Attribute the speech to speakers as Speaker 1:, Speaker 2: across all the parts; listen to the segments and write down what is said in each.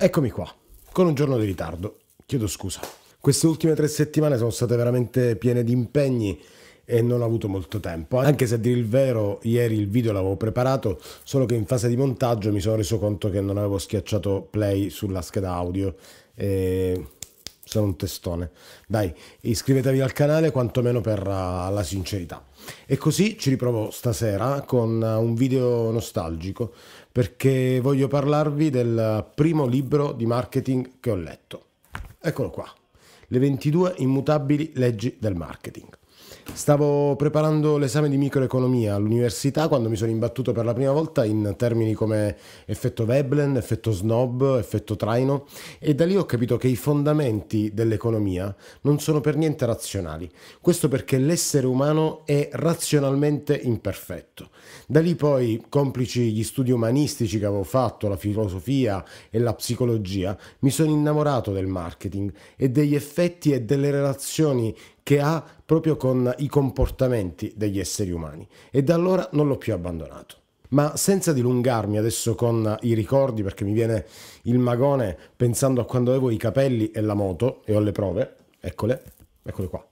Speaker 1: Eccomi qua, con un giorno di ritardo. Chiedo scusa. Queste ultime tre settimane sono state veramente piene di impegni e non ho avuto molto tempo. Anche se a dire il vero, ieri il video l'avevo preparato, solo che in fase di montaggio mi sono reso conto che non avevo schiacciato play sulla scheda audio. E sono un testone. Dai, iscrivetevi al canale quantomeno per uh, la sincerità. E così ci riprovo stasera con uh, un video nostalgico perché voglio parlarvi del primo libro di marketing che ho letto. Eccolo qua, le 22 immutabili leggi del marketing. Stavo preparando l'esame di microeconomia all'università quando mi sono imbattuto per la prima volta in termini come effetto Veblen, effetto Snob, effetto Traino e da lì ho capito che i fondamenti dell'economia non sono per niente razionali. Questo perché l'essere umano è razionalmente imperfetto. Da lì poi, complici gli studi umanistici che avevo fatto, la filosofia e la psicologia, mi sono innamorato del marketing e degli effetti e delle relazioni che ha proprio con i comportamenti degli esseri umani e da allora non l'ho più abbandonato. Ma senza dilungarmi adesso con i ricordi, perché mi viene il magone pensando a quando avevo i capelli e la moto, e ho le prove, eccole, eccole qua.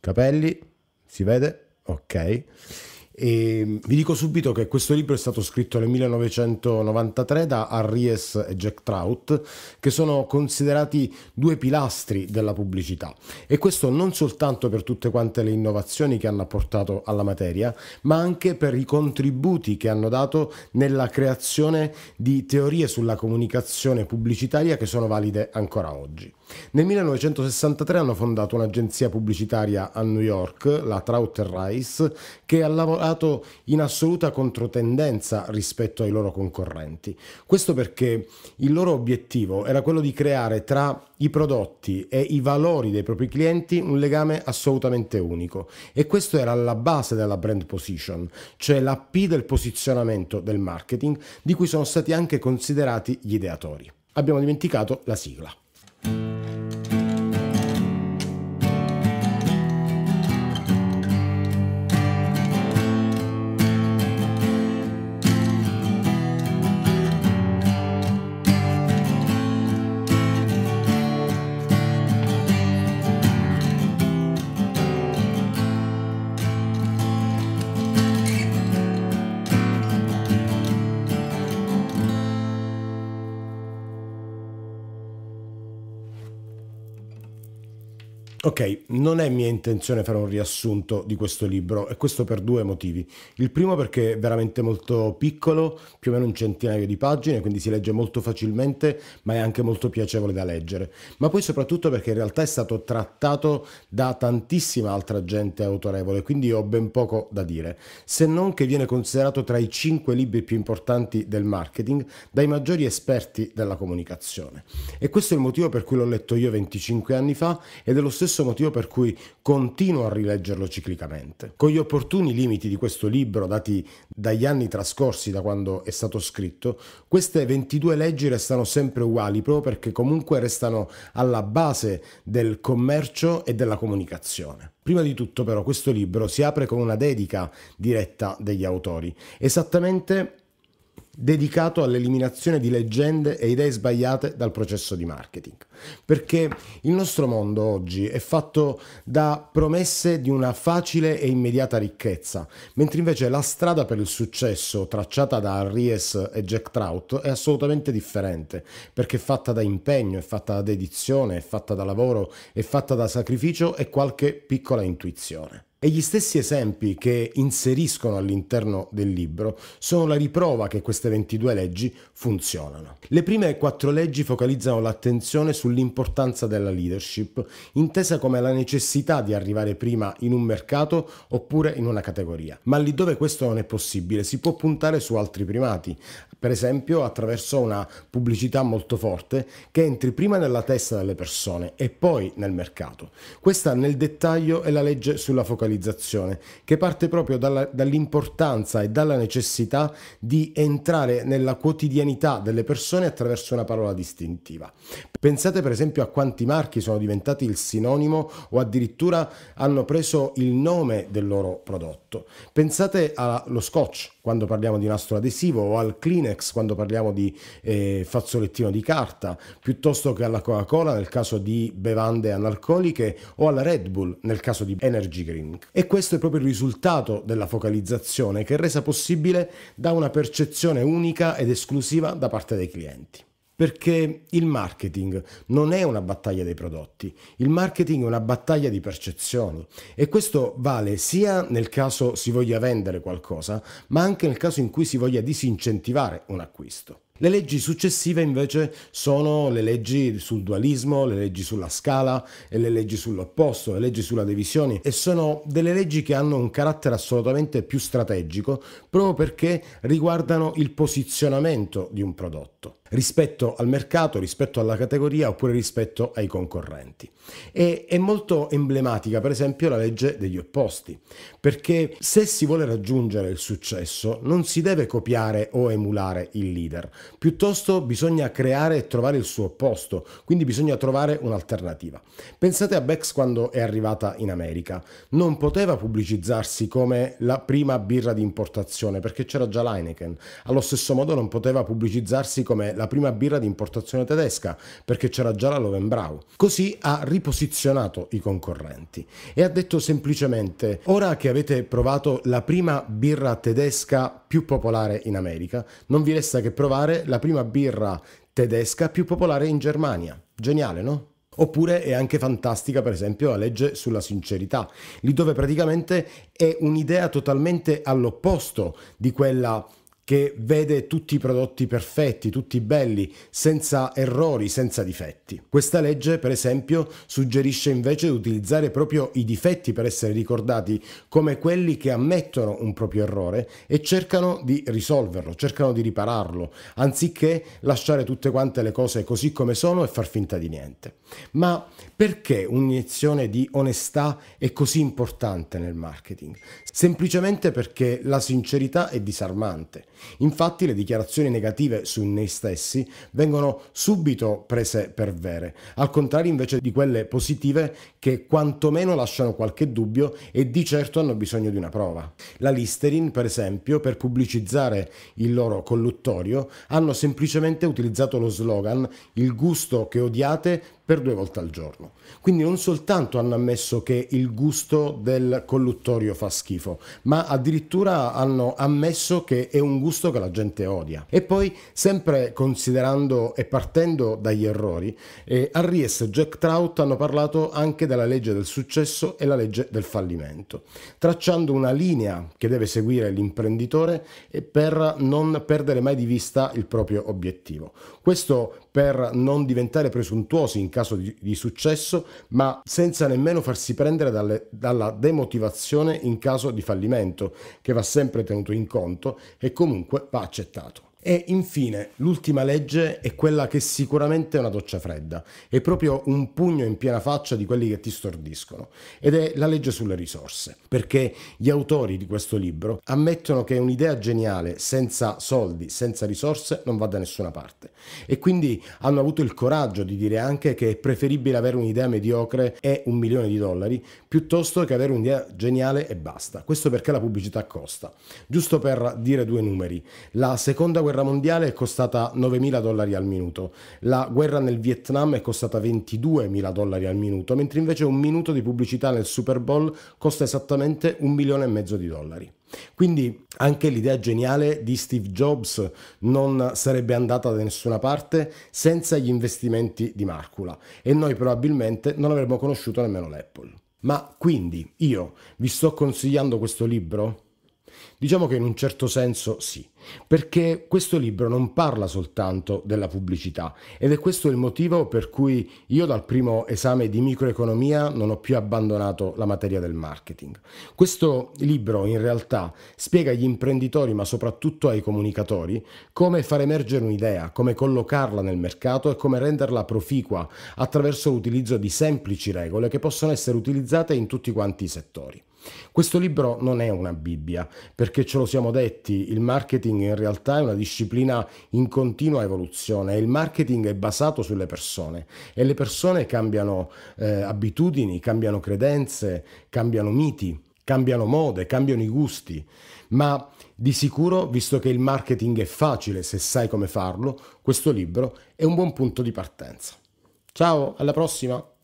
Speaker 1: Capelli, si vede? Ok. E ehm, vi dico subito che questo libro è stato scritto nel 1993 da Harries e Jack Trout, che sono considerati due pilastri della pubblicità. E questo non soltanto per tutte quante le innovazioni che hanno apportato alla materia, ma anche per i contributi che hanno dato nella creazione di teorie sulla comunicazione pubblicitaria che sono valide ancora oggi. Nel 1963 hanno fondato un'agenzia pubblicitaria a New York, la Trouter Rice, che ha lavorato in assoluta controtendenza rispetto ai loro concorrenti. Questo perché il loro obiettivo era quello di creare tra i prodotti e i valori dei propri clienti un legame assolutamente unico e questo era la base della brand position, cioè la P del posizionamento del marketing di cui sono stati anche considerati gli ideatori. Abbiamo dimenticato la sigla. Ok, non è mia intenzione fare un riassunto di questo libro e questo per due motivi. Il primo perché è veramente molto piccolo, più o meno un centinaio di pagine, quindi si legge molto facilmente, ma è anche molto piacevole da leggere. Ma poi soprattutto perché in realtà è stato trattato da tantissima altra gente autorevole, quindi ho ben poco da dire, se non che viene considerato tra i cinque libri più importanti del marketing dai maggiori esperti della comunicazione. E questo è il motivo per cui l'ho letto io 25 anni fa ed è lo stesso stesso motivo per cui continuo a rileggerlo ciclicamente. Con gli opportuni limiti di questo libro, dati dagli anni trascorsi da quando è stato scritto, queste 22 leggi restano sempre uguali proprio perché comunque restano alla base del commercio e della comunicazione. Prima di tutto però questo libro si apre con una dedica diretta degli autori, esattamente dedicato all'eliminazione di leggende e idee sbagliate dal processo di marketing. Perché il nostro mondo oggi è fatto da promesse di una facile e immediata ricchezza, mentre invece la strada per il successo tracciata da Ries e Jack Trout è assolutamente differente, perché è fatta da impegno, è fatta da dedizione, è fatta da lavoro, è fatta da sacrificio e qualche piccola intuizione. E gli stessi esempi che inseriscono all'interno del libro sono la riprova che queste 22 leggi funzionano. Le prime quattro leggi focalizzano l'attenzione sull'importanza della leadership, intesa come la necessità di arrivare prima in un mercato oppure in una categoria. Ma lì dove questo non è possibile si può puntare su altri primati, per esempio attraverso una pubblicità molto forte che entri prima nella testa delle persone e poi nel mercato. Questa nel dettaglio è la legge sulla focalizzazione concettualizzazione che parte proprio dalla, dall'importanza e dalla necessità di entrare nella quotidianità delle persone attraverso una parola distintiva. Pensate per esempio a quanti marchi sono diventati il sinonimo o addirittura hanno preso il nome del loro prodotto. Pensate allo scotch quando parliamo di nastro adesivo o al Kleenex quando parliamo di eh, fazzolettino di carta, piuttosto che alla Coca-Cola nel caso di bevande analcoliche o alla Red Bull nel caso di energy drink. E questo è proprio il risultato della focalizzazione che è resa possibile da una percezione unica ed esclusiva da parte dei clienti. Perché il marketing non è una battaglia dei prodotti, il marketing è una battaglia di percezioni e questo vale sia nel caso si voglia vendere qualcosa, ma anche nel caso in cui si voglia disincentivare un acquisto. Le leggi successive invece sono le leggi sul dualismo, le leggi sulla scala e le leggi sull'opposto, le leggi sulla divisione e sono delle leggi che hanno un carattere assolutamente più strategico proprio perché riguardano il posizionamento di un prodotto rispetto al mercato, rispetto alla categoria oppure rispetto ai concorrenti. E è molto emblematica per esempio la legge degli opposti, perché se si vuole raggiungere il successo non si deve copiare o emulare il leader, Piuttosto bisogna creare e trovare il suo opposto, quindi bisogna trovare un'alternativa. Pensate a Bex quando è arrivata in America. Non poteva pubblicizzarsi come la prima birra di importazione perché c'era già l'Heineken. Allo stesso modo non poteva pubblicizzarsi come la prima birra di importazione tedesca perché c'era già la Lovenbrau. Così ha riposizionato i concorrenti e ha detto semplicemente ora che avete provato la prima birra tedesca più popolare in America, non vi resta che provare la prima birra tedesca più popolare in Germania. Geniale, no? Oppure è anche fantastica, per esempio, la legge sulla sincerità, lì dove praticamente è un'idea totalmente all'opposto di quella che vede tutti i prodotti perfetti, tutti belli, senza errori, senza difetti. Questa legge, per esempio, suggerisce invece di utilizzare proprio i difetti per essere ricordati come quelli che ammettono un proprio errore e cercano di risolverlo, cercano di ripararlo, anziché lasciare tutte quante le cose così come sono e far finta di niente. Ma perché un'iniezione di onestà è così importante nel marketing? Semplicemente perché la sincerità è disarmante. Infatti le dichiarazioni negative su noi stessi vengono subito prese per vere, al contrario invece di quelle positive che quantomeno lasciano qualche dubbio e di certo hanno bisogno di una prova. La Listerin, per esempio, per pubblicizzare il loro colluttorio, hanno semplicemente utilizzato lo slogan il gusto che odiate per due volte al giorno. Quindi non soltanto hanno ammesso che il gusto del colluttorio fa schifo, ma addirittura hanno ammesso che è un gusto che la gente odia. E poi, sempre considerando e partendo dagli errori, eh, Harris e Jack Trout hanno parlato anche della legge del successo e la legge del fallimento, tracciando una linea che deve seguire l'imprenditore eh, per non perdere mai di vista il proprio obiettivo. Questo per non diventare presuntuosi in caso di, di successo, ma senza nemmeno farsi prendere dalle, dalla demotivazione in caso di fallimento, che va sempre tenuto in conto e comunque va accettato. E infine, l'ultima legge è quella che sicuramente è una doccia fredda, è proprio un pugno in piena faccia di quelli che ti stordiscono, ed è la legge sulle risorse, perché gli autori di questo libro ammettono che un'idea geniale senza soldi, senza risorse, non va da nessuna parte, e quindi hanno avuto il coraggio di dire anche che è preferibile avere un'idea mediocre e un milione di dollari, piuttosto che avere un'idea geniale e basta. Questo perché la pubblicità costa. Giusto per dire due numeri, la seconda guerra guerra mondiale è costata 9.000 dollari al minuto, la guerra nel Vietnam è costata 22.000 dollari al minuto, mentre invece un minuto di pubblicità nel Super Bowl costa esattamente un milione e mezzo di dollari. Quindi anche l'idea geniale di Steve Jobs non sarebbe andata da nessuna parte senza gli investimenti di Marcula e noi probabilmente non avremmo conosciuto nemmeno l'Apple. Ma quindi io vi sto consigliando questo libro? Diciamo che in un certo senso sì, perché questo libro non parla soltanto della pubblicità ed è questo il motivo per cui io dal primo esame di microeconomia non ho più abbandonato la materia del marketing. Questo libro in realtà spiega agli imprenditori ma soprattutto ai comunicatori come far emergere un'idea, come collocarla nel mercato e come renderla proficua attraverso l'utilizzo di semplici regole che possono essere utilizzate in tutti quanti i settori. Questo libro non è una Bibbia, perché ce lo siamo detti, il marketing in realtà è una disciplina in continua evoluzione il marketing è basato sulle persone e le persone cambiano eh, abitudini, cambiano credenze, cambiano miti cambiano mode, cambiano i gusti, ma di sicuro, visto che il marketing è facile se sai come farlo, questo libro è un buon punto di partenza. Ciao, alla prossima!